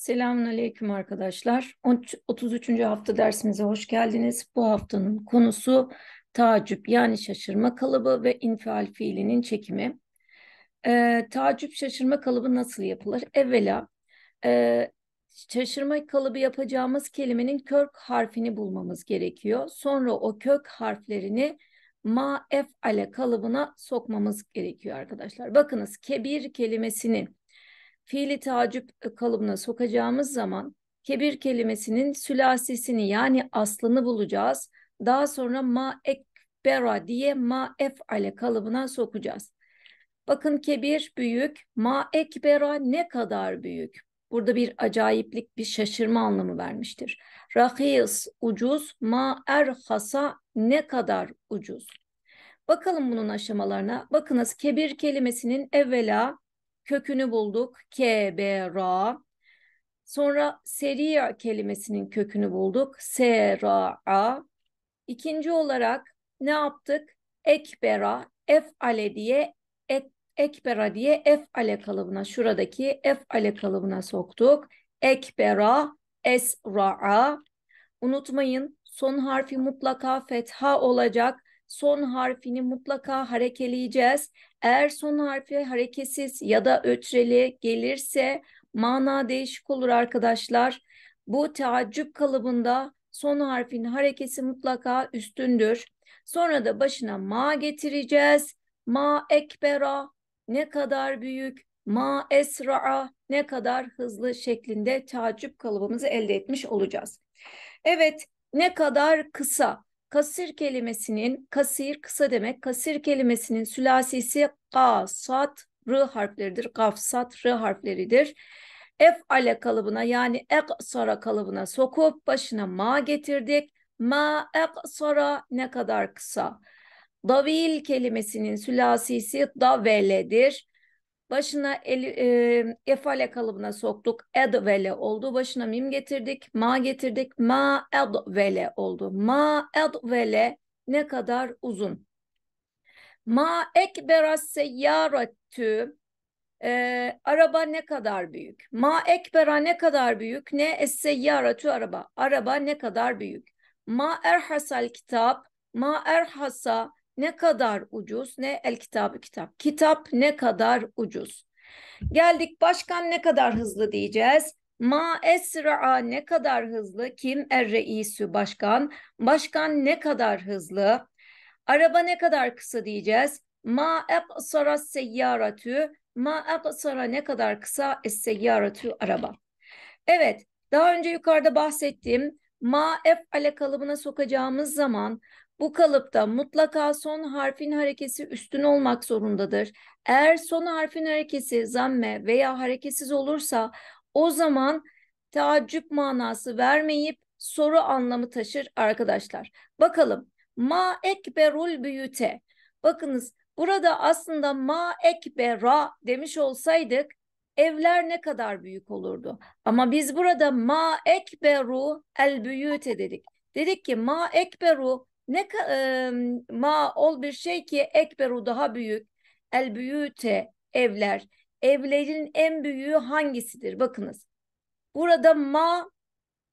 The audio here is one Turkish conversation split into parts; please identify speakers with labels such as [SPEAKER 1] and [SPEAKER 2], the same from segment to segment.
[SPEAKER 1] Selamünaleyküm arkadaşlar. 33. hafta dersimize hoş geldiniz. Bu haftanın konusu tacip yani şaşırma kalıbı ve infial fiilinin çekimi. Ee, tacip şaşırma kalıbı nasıl yapılır? Evvela e, şaşırma kalıbı yapacağımız kelimenin kök harfini bulmamız gerekiyor. Sonra o kök harflerini ma ale kalıbına sokmamız gerekiyor arkadaşlar. Bakınız kebir kelimesinin fiili tacip kalıbına sokacağımız zaman kebir kelimesinin sülasesini yani aslını bulacağız. Daha sonra ma ekbera diye ma ef'ale kalıbına sokacağız. Bakın kebir büyük, ma ekbera ne kadar büyük. Burada bir acayiplik, bir şaşırma anlamı vermiştir. Rahis ucuz, ma erhasa ne kadar ucuz. Bakalım bunun aşamalarına. Bakınız kebir kelimesinin evvela kökünü bulduk. K, B, Ra. Sonra seriya kelimesinin kökünü bulduk. S, Ra, A. İkinci olarak ne yaptık? Ekbera, F ale diye ek, ekbera diye F ale kalıbına şuradaki F ale kalıbına soktuk. Ekbera, esra'a. Unutmayın son harfi mutlaka fetha olacak son harfini mutlaka harekeleyeceğiz. Eğer son harfi hareketsiz ya da ötreli gelirse mana değişik olur arkadaşlar. Bu taaccüp kalıbında son harfin harekesi mutlaka üstündür. Sonra da başına ma getireceğiz. Ma ekbera ne kadar büyük, ma esra'a ne kadar hızlı şeklinde taaccüp kalıbımızı elde etmiş olacağız. Evet ne kadar kısa kasir kelimesinin kasir kısa demek kasir kelimesinin sülasisi ga, sat, r harfleridir. Gaf, sat, r harfleridir. F ale kalıbına yani eksara kalıbına sokup başına ma getirdik. Ma ek eksara ne kadar kısa. Davil kelimesinin sülasisi daveledir. Başına el, e, efale kalıbına soktuk. Ed vele oldu. Başına mim getirdik. Ma getirdik. Ma ed vele oldu. Ma ed vele ne kadar uzun. Ma ekberas seyyaratü e, araba ne kadar büyük? Ma ekbera ne kadar büyük? Ne esseyyaratü araba. Araba ne kadar büyük? Ma erhasal kitap. Ma erhasa ne kadar ucuz ne el kitabı kitap. Kitap ne kadar ucuz. Geldik başkan ne kadar hızlı diyeceğiz. Ma esra'a ne kadar hızlı? Kim? Er reisü başkan. Başkan ne kadar hızlı? Araba ne kadar kısa diyeceğiz. Ma eqsara seyyaratü. Ma eqsara ne kadar kısa? Es seyyaratü araba. Evet daha önce yukarıda bahsettiğim ma ef ale kalıbına sokacağımız zaman bu kalıpta mutlaka son harfin harekesi üstün olmak zorundadır. Eğer son harfin harekesi zamme veya harekesiz olursa o zaman taaccüp manası vermeyip soru anlamı taşır arkadaşlar. Bakalım ma ekberul büyüte. Bakınız burada aslında ma ekbera demiş olsaydık evler ne kadar büyük olurdu. Ama biz burada ma ekberu el büyüte dedik. Dedik ki ma ekberu ne e, ma ol bir şey ki ekberu daha büyük. El büyüte evler. Evlerin en büyüğü hangisidir? Bakınız. Burada ma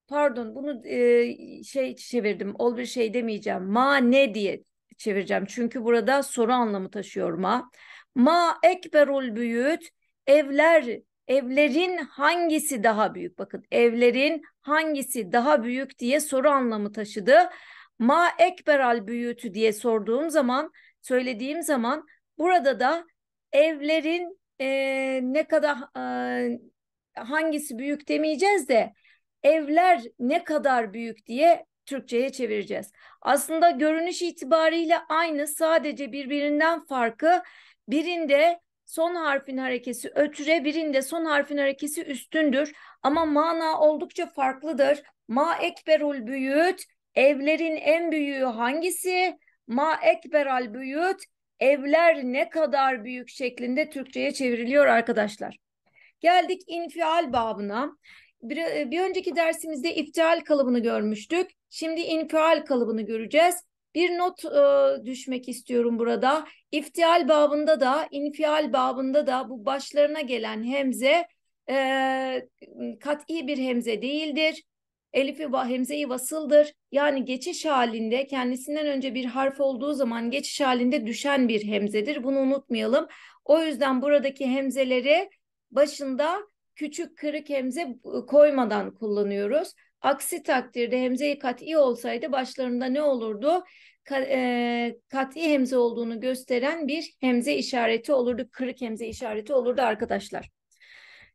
[SPEAKER 1] pardon bunu e, şey çevirdim. Ol bir şey demeyeceğim. Ma ne diye çevireceğim. Çünkü burada soru anlamı taşıyor ma. Ma ekberul büyüt evler evlerin hangisi daha büyük? Bakın evlerin hangisi daha büyük diye soru anlamı taşıdı. Ma ekberal büyütü diye sorduğum zaman, söylediğim zaman burada da evlerin e, ne kadar e, hangisi büyük demeyeceğiz de evler ne kadar büyük diye Türkçe'ye çevireceğiz. Aslında görünüş itibariyle aynı sadece birbirinden farkı birinde son harfin harekesi ötüre birinde son harfin harekesi üstündür. Ama mana oldukça farklıdır. Ma ekberul büyüt Evlerin en büyüğü hangisi? Ma ekberal büyüt. Evler ne kadar büyük şeklinde Türkçe'ye çevriliyor arkadaşlar. Geldik infial babına. Bir, e, bir önceki dersimizde iftial kalıbını görmüştük. Şimdi infial kalıbını göreceğiz. Bir not e, düşmek istiyorum burada. İftial babında da infial babında da bu başlarına gelen hemze e, kat'i bir hemze değildir. Elif'i ve hemzeyi vasıldır. Yani geçiş halinde kendisinden önce bir harf olduğu zaman geçiş halinde düşen bir hemzedir. Bunu unutmayalım. O yüzden buradaki hemzeleri başında küçük kırık hemze koymadan kullanıyoruz. Aksi takdirde hemzeyi kat'i olsaydı başlarında ne olurdu? E, kat'i hemze olduğunu gösteren bir hemze işareti olurdu. Kırık hemze işareti olurdu arkadaşlar.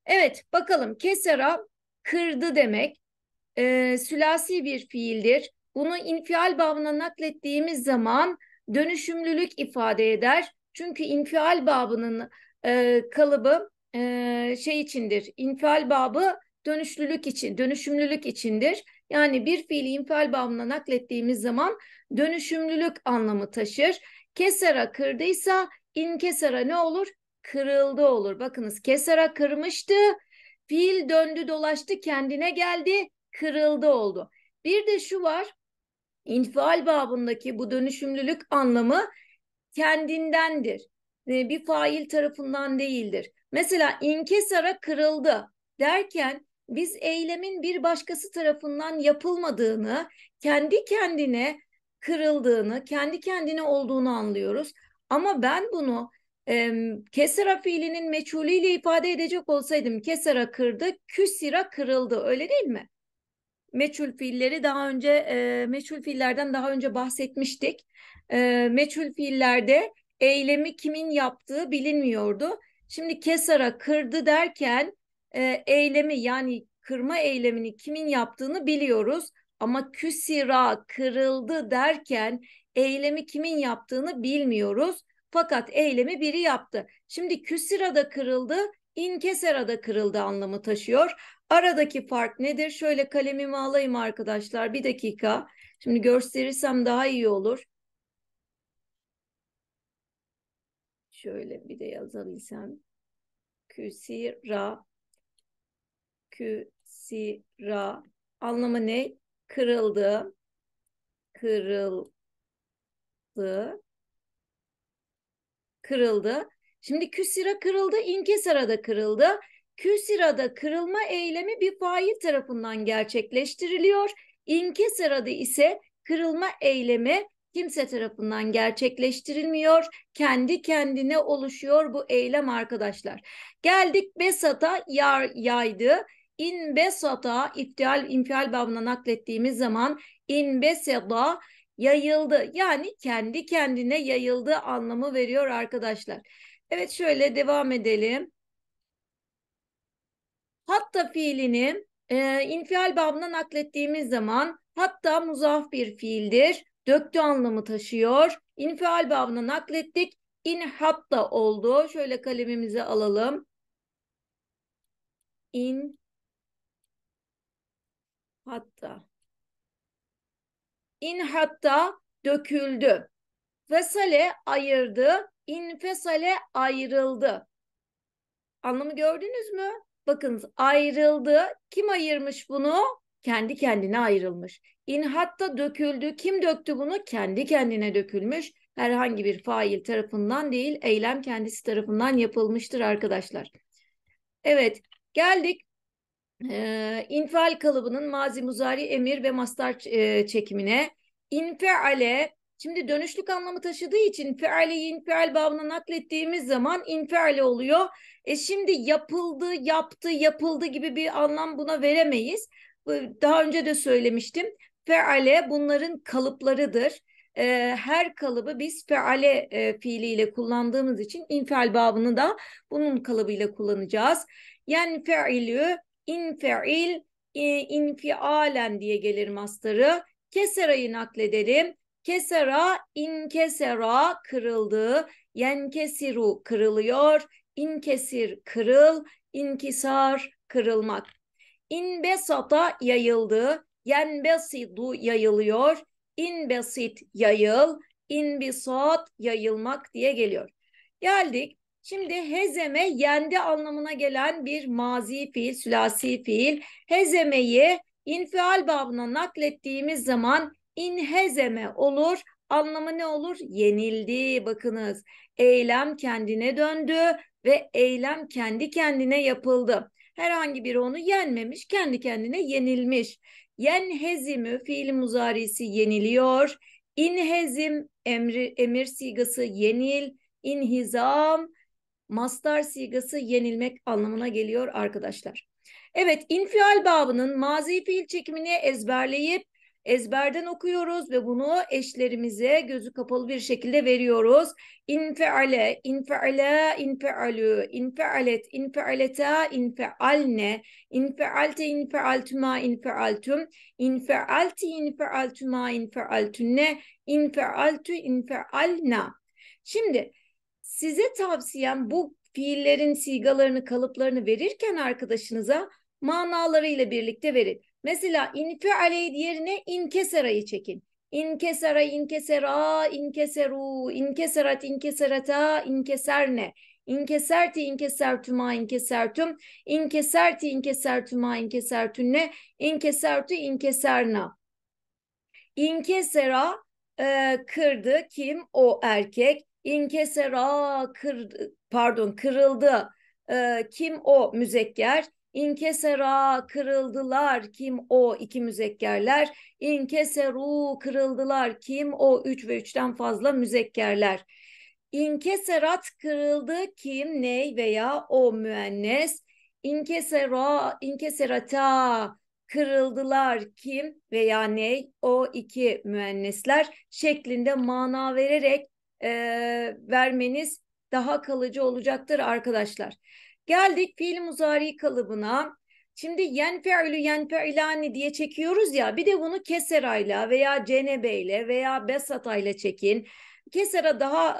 [SPEAKER 1] Evet bakalım kesera kırdı demek e, sülasi bir fiildir. Bunu infial babına naklettiğimiz zaman dönüşümlülük ifade eder. Çünkü infial babının e, kalıbı e, şey içindir. İnfial babı dönüşlülük için, dönüşümlülük içindir. Yani bir fiili infial bağımına naklettiğimiz zaman dönüşümlülük anlamı taşır. Kesara kırdıysa inkesara ne olur? Kırıldı olur. Bakınız kesara kırmıştı. Fiil döndü dolaştı kendine geldi kırıldı oldu. Bir de şu var infial babındaki bu dönüşümlülük anlamı kendindendir. Ee, bir fail tarafından değildir. Mesela inkesara kırıldı derken biz eylemin bir başkası tarafından yapılmadığını, kendi kendine kırıldığını, kendi kendine olduğunu anlıyoruz. Ama ben bunu e, kesera fiilinin meçhuliyle ifade edecek olsaydım kesara kırdı, küsira kırıldı öyle değil mi? meçhul fiilleri daha önce e, meçhul fiillerden daha önce bahsetmiştik. E, meçhul fiillerde eylemi kimin yaptığı bilinmiyordu. Şimdi kesara kırdı derken e, eylemi yani kırma eylemini kimin yaptığını biliyoruz. Ama küsira kırıldı derken eylemi kimin yaptığını bilmiyoruz. Fakat eylemi biri yaptı. Şimdi küsira da kırıldı, inkesera da kırıldı anlamı taşıyor. Aradaki fark nedir? Şöyle kalemimi alayım arkadaşlar. Bir dakika. Şimdi gösterirsem daha iyi olur. Şöyle bir de yazabilsem. Küsira. Küsira. Anlamı ne? Kırıldı. Kırıldı. Kırıldı. Şimdi küsira kırıldı. İnkesara da kırıldı. Küsira'da kırılma eylemi bir fail tarafından gerçekleştiriliyor. İnkisara'da ise kırılma eylemi kimse tarafından gerçekleştirilmiyor. Kendi kendine oluşuyor bu eylem arkadaşlar. Geldik Besat'a yar, yaydı. İn Besat'a iftial, infial babına naklettiğimiz zaman in Besat'a yayıldı. Yani kendi kendine yayıldığı anlamı veriyor arkadaşlar. Evet şöyle devam edelim hatta fiilini e, infial babına naklettiğimiz zaman hatta muzaf bir fiildir. Döktü anlamı taşıyor. İnfial babına naklettik. İn hatta oldu. Şöyle kalemimizi alalım. İn hatta. İn hatta döküldü. Fesale ayırdı. İn İnfesale ayrıldı. Anlamı gördünüz mü? Bakın ayrıldı. Kim ayırmış bunu? Kendi kendine ayrılmış. İnhatta döküldü. Kim döktü bunu? Kendi kendine dökülmüş. Herhangi bir fail tarafından değil, eylem kendisi tarafından yapılmıştır arkadaşlar. Evet, geldik e, infial kalıbının mazi muzari emir ve mastar e, çekimine. İnfeale Şimdi dönüşlük anlamı taşıdığı için feali infial babına naklettiğimiz zaman infial oluyor. E şimdi yapıldı, yaptı, yapıldı gibi bir anlam buna veremeyiz. Daha önce de söylemiştim. Feale bunların kalıplarıdır. E, her kalıbı biz feale e, fiiliyle kullandığımız için infial babını da bunun kalıbıyla kullanacağız. Yani feilü, infiil, e, infialen diye gelir mastarı. Kesera'yı nakledelim. Kesera, inkesera kırıldı. Yenkesiru kırılıyor. İnkesir kırıl. İnkisar kırılmak. İnbesata yayıldı. Yenbesidu yayılıyor. İnbesit yayıl. İnbisat yayılmak diye geliyor. Geldik. Şimdi hezeme yendi anlamına gelen bir mazi fiil, sülasi fiil. Hezemeyi infial babına naklettiğimiz zaman inhezeme olur. Anlamı ne olur? Yenildi. Bakınız eylem kendine döndü ve eylem kendi kendine yapıldı. Herhangi biri onu yenmemiş, kendi kendine yenilmiş. Yenhezimü fiil muzarisi yeniliyor. İnhezim emri, emir sigası yenil. İnhizam mastar sigası yenilmek anlamına geliyor arkadaşlar. Evet infial babının mazi fiil çekimini ezberleyip ezberden okuyoruz ve bunu eşlerimize gözü kapalı bir şekilde veriyoruz. İnfeale, infeala, infealü, infealet, infealeta, infealne, infealte, infealtuma, infealtum, infealti, infealtuma, infealtunne, infealtu, infealna. Şimdi size tavsiyem bu fiillerin sigalarını, kalıplarını verirken arkadaşınıza manalarıyla birlikte verin. Mesela infi aleyh yerine inkesara'yı çekin. İnkesara, inkesera, inkeseru, inkeserat, inkeserata, inkeserne. İnkeserti, inkesertuma, inkesertum, inkeserti, inkesertuma, inkesertünne, inkesertu, inkeserna. İnkesera e, kırdı kim? O erkek. İnkesera kırdı, pardon kırıldı. E, kim o müzekker? İnkesera kırıldılar kim o iki müzekkerler. İnkeseru kırıldılar kim o üç ve üçten fazla müzekkerler. İnkeserat kırıldı kim ney veya o müennes. İnkesera, inkeserata kırıldılar kim veya ney o iki müennesler şeklinde mana vererek e, vermeniz daha kalıcı olacaktır arkadaşlar. Geldik fiil muzari kalıbına. Şimdi yenfe'lü yenfe'lani diye çekiyoruz ya bir de bunu keserayla veya cenebeyle veya besatayla çekin. Kesera daha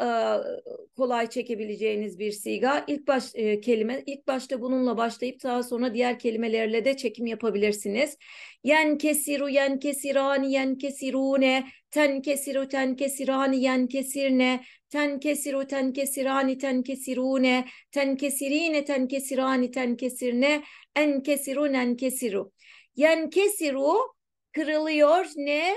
[SPEAKER 1] e, kolay çekebileceğiniz bir siga. İlk baş e, kelime ilk başta bununla başlayıp daha sonra diğer kelimelerle de çekim yapabilirsiniz. Yen kesiru yen kesirani yen kesirune ten kesiru ten kesirani yen kesirne ten kesiru ten kesirani ten kesirune ten kesirine ten kesirani ten kesirne en kesiru, en kesiru. Yen kesiru kırılıyor ne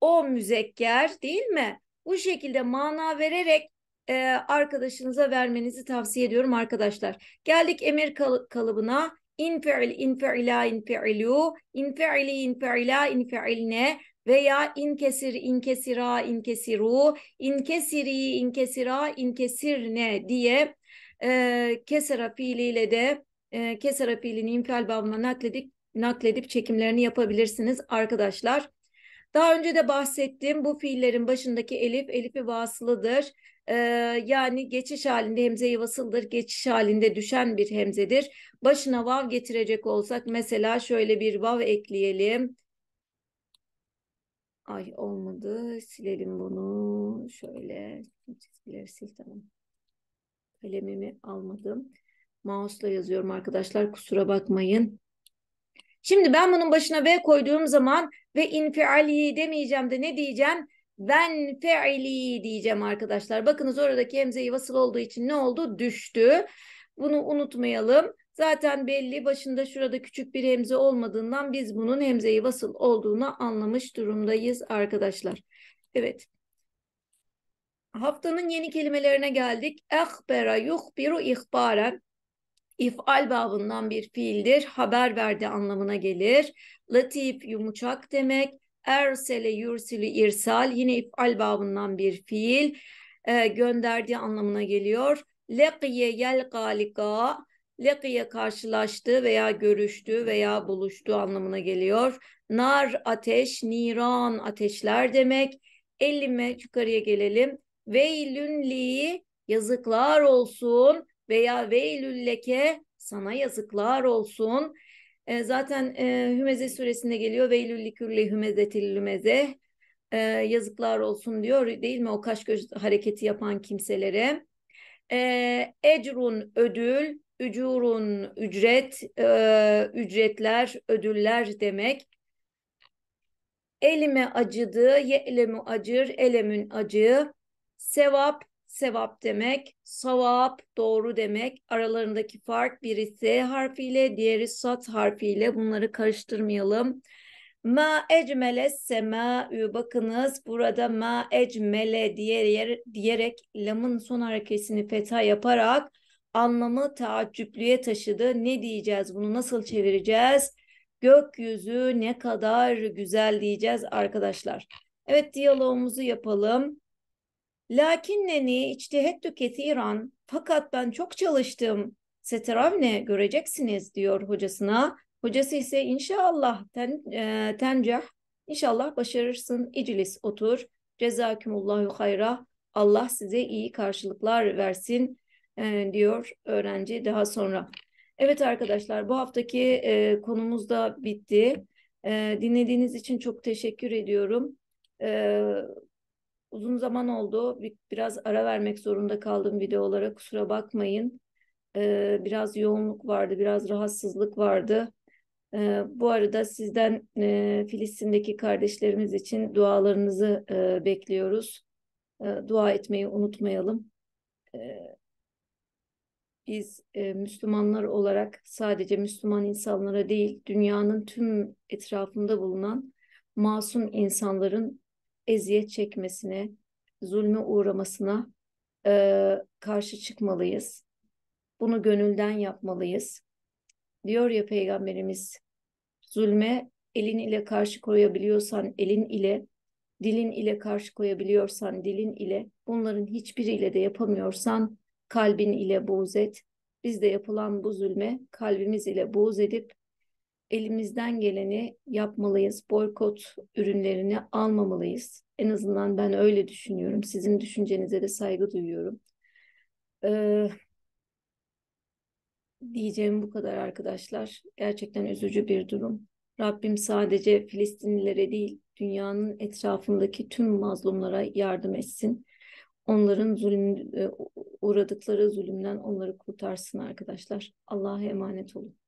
[SPEAKER 1] o müzekker değil mi? Bu şekilde mana vererek e, arkadaşınıza vermenizi tavsiye ediyorum arkadaşlar. Geldik emir kal kalıbına. İnfi'il, infi'ila, infi'ilu, infi'ili, infi'ila, infi'ilne veya inkesir, inkesira, inkesiru, inkesiri, inkesira, inkesirne diye e, kesera fiiliyle de e, kesera fiilini infial babına nakledip, nakledip çekimlerini yapabilirsiniz arkadaşlar. Daha önce de bahsettiğim bu fiillerin başındaki elif, elifi vasılıdır. Ee, yani geçiş halinde hemzeyi vasıldır, geçiş halinde düşen bir hemzedir. Başına vav getirecek olsak mesela şöyle bir vav ekleyelim. Ay olmadı. Silelim bunu. Şöyle çizgileri sil tamam. Kalemimi almadım. Mouse'la yazıyorum arkadaşlar. Kusura bakmayın. Şimdi ben bunun başına ve koyduğum zaman ve infiali demeyeceğim de ne diyeceğim? Ben feili diyeceğim arkadaşlar. Bakınız oradaki hemzeyi vasıl olduğu için ne oldu? Düştü. Bunu unutmayalım. Zaten belli başında şurada küçük bir hemze olmadığından biz bunun hemzeyi vasıl olduğunu anlamış durumdayız arkadaşlar. Evet. Haftanın yeni kelimelerine geldik. Ehbera yuhbiru ihbaren. İf'al babından bir fiildir. Haber verdi anlamına gelir. Latif yumuşak demek. Ersele yursilü irsal yine if'al babından bir fiil. E, gönderdiği anlamına geliyor. Lekiye yel galika Lekiye karşılaştı veya görüştü veya buluştu anlamına geliyor. Nar ateş, niran ateşler demek. Ellime yukarıya gelelim. Veylünli yazıklar olsun veya veylülleke sana yazıklar olsun. E, zaten e, Hümeze suresinde geliyor veylüllikürle hümezetil lümeze e, yazıklar olsun diyor değil mi o kaş göz hareketi yapan kimselere. E, ecrun ödül, ücurun ücret, e, ücretler, ödüller demek. Elime acıdı, ye elemu acır, elemün acı. Sevap, sevap demek, savap doğru demek. Aralarındaki fark biri S harfiyle, diğeri sat harfiyle. Bunları karıştırmayalım. Ma ecmele sema'ü bakınız burada ma ecmele diye, diyerek lamın son hareketini feta yaparak anlamı taaccüplüye taşıdı. Ne diyeceğiz bunu nasıl çevireceğiz? Gökyüzü ne kadar güzel diyeceğiz arkadaşlar. Evet diyalogumuzu yapalım. Lakinneni içtihettu kesiran fakat ben çok çalıştım. Seteravne göreceksiniz diyor hocasına. Hocası ise inşallah ten, e, tencah inşallah başarırsın iclis otur. Cezakümullahu hayra Allah size iyi karşılıklar versin e, diyor öğrenci daha sonra. Evet arkadaşlar bu haftaki e, konumuz da bitti. E, dinlediğiniz için çok teşekkür ediyorum. E, Uzun zaman oldu. Biraz ara vermek zorunda kaldım videolara. Kusura bakmayın. Ee, biraz yoğunluk vardı, biraz rahatsızlık vardı. Ee, bu arada sizden e, Filistin'deki kardeşlerimiz için dualarınızı e, bekliyoruz. E, dua etmeyi unutmayalım. E, biz e, Müslümanlar olarak sadece Müslüman insanlara değil, dünyanın tüm etrafında bulunan masum insanların eziyet çekmesine, zulme uğramasına e, karşı çıkmalıyız. Bunu gönülden yapmalıyız. Diyor ya Peygamberimiz, zulme elin ile karşı koyabiliyorsan elin ile, dilin ile karşı koyabiliyorsan dilin ile, bunların hiçbiriyle de yapamıyorsan kalbin ile buğz et. Biz de yapılan bu zulme kalbimiz ile buğz edip elimizden geleni yapmalıyız. Boykot ürünlerini almamalıyız. En azından ben öyle düşünüyorum. Sizin düşüncenize de saygı duyuyorum. Ee, diyeceğim bu kadar arkadaşlar. Gerçekten üzücü bir durum. Rabbim sadece Filistinlilere değil, dünyanın etrafındaki tüm mazlumlara yardım etsin. Onların zulüm, e, uğradıkları zulümden onları kurtarsın arkadaşlar. Allah'a emanet olun.